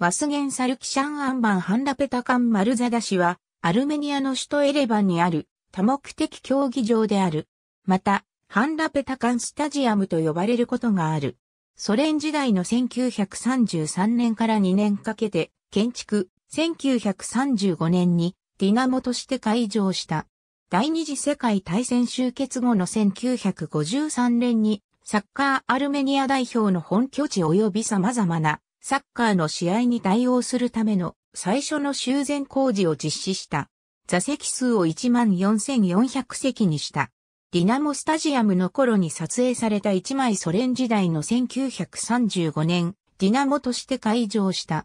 ワスゲン・サルキシャン・アンバン・ハンラペタカン・マルザダ氏は、アルメニアの首都エレバンにある多目的競技場である。また、ハンラペタカン・スタジアムと呼ばれることがある。ソ連時代の1933年から2年かけて、建築、1935年にディナモとして開場した。第二次世界大戦終結後の1953年に、サッカーアルメニア代表の本拠地及び様々なサッカーの試合に対応するための最初の修繕工事を実施した。座席数を14,400席にした。ディナモスタジアムの頃に撮影された1枚ソ連時代の1935年、ディナモとして開場した。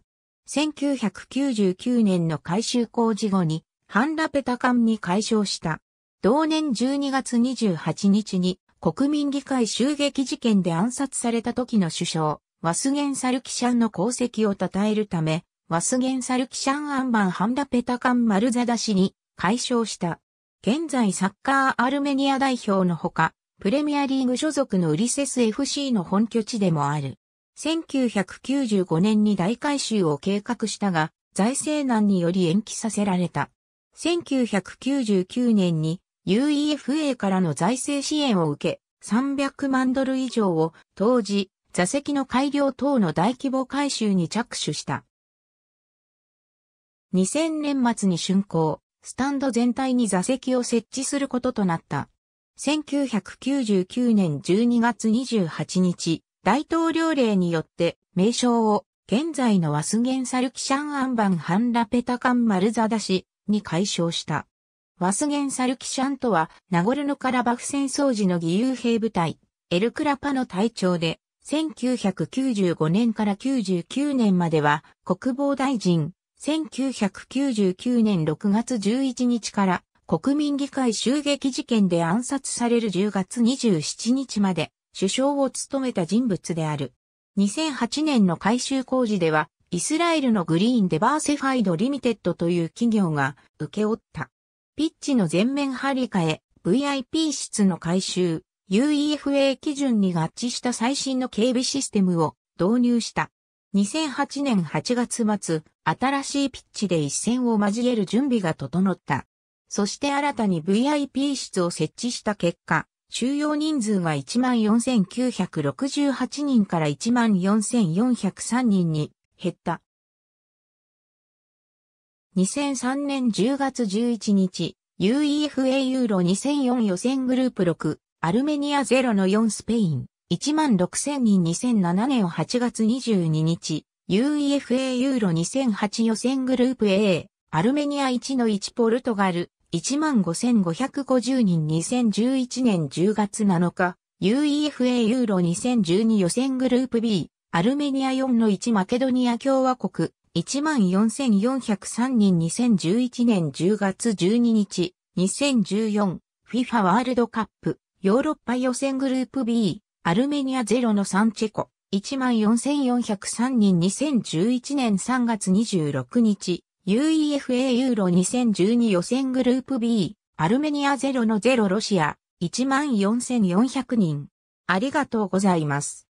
1999年の改修工事後に、ハンラペタ館に解消した。同年12月28日に国民議会襲撃事件で暗殺された時の首相、ワスゲンサルキシャンの功績を称えるため、ワスゲンサルキシャンアンバンハンダペタカンマルザダ氏に解消した。現在サッカーアルメニア代表のほか、プレミアリーグ所属のウリセス FC の本拠地でもある。1995年に大改修を計画したが、財政難により延期させられた。1999年に UEFA からの財政支援を受け、300万ドル以上を当時座席の改良等の大規模改修に着手した。2000年末に竣工、スタンド全体に座席を設置することとなった。1999年12月28日、大統領令によって名称を現在のワスゲンサルキシャンアンバンハンラペタカンマルザダシに改称した。ワスゲンサルキシャンとはナゴルノカラバフ戦争時の義勇兵部隊、エルクラパの隊長で、1995年から99年までは国防大臣、1999年6月11日から国民議会襲撃事件で暗殺される10月27日まで首相を務めた人物である。2008年の改修工事では、イスラエルのグリーンデバーセファイドリミテッドという企業が受け負った。ピッチの全面張り替え、VIP 室の改修、UEFA 基準に合致した最新の警備システムを導入した。2008年8月末、新しいピッチで一戦を交える準備が整った。そして新たに VIP 室を設置した結果、収容人数が14,968人から14,403人に減った。2003年10月11日、UEFA ユーロ2004予選グループ6、アルメニア0の4スペイン、16000人2007年8月22日、UEFA ユーロ2008予選グループ A、アルメニア1の1ポルトガル、15550人2011年10月7日、UEFA ユーロ2012予選グループ B、アルメニア4の1マケドニア共和国、14403人2011年10月12日、2014、FIFA ワールドカップ。ヨーロッパ予選グループ B、アルメニア0の3チェコ、14,403人2011年3月26日、UEFA ユーロ2012予選グループ B、アルメニア0の0ロシア、14,400人。ありがとうございます。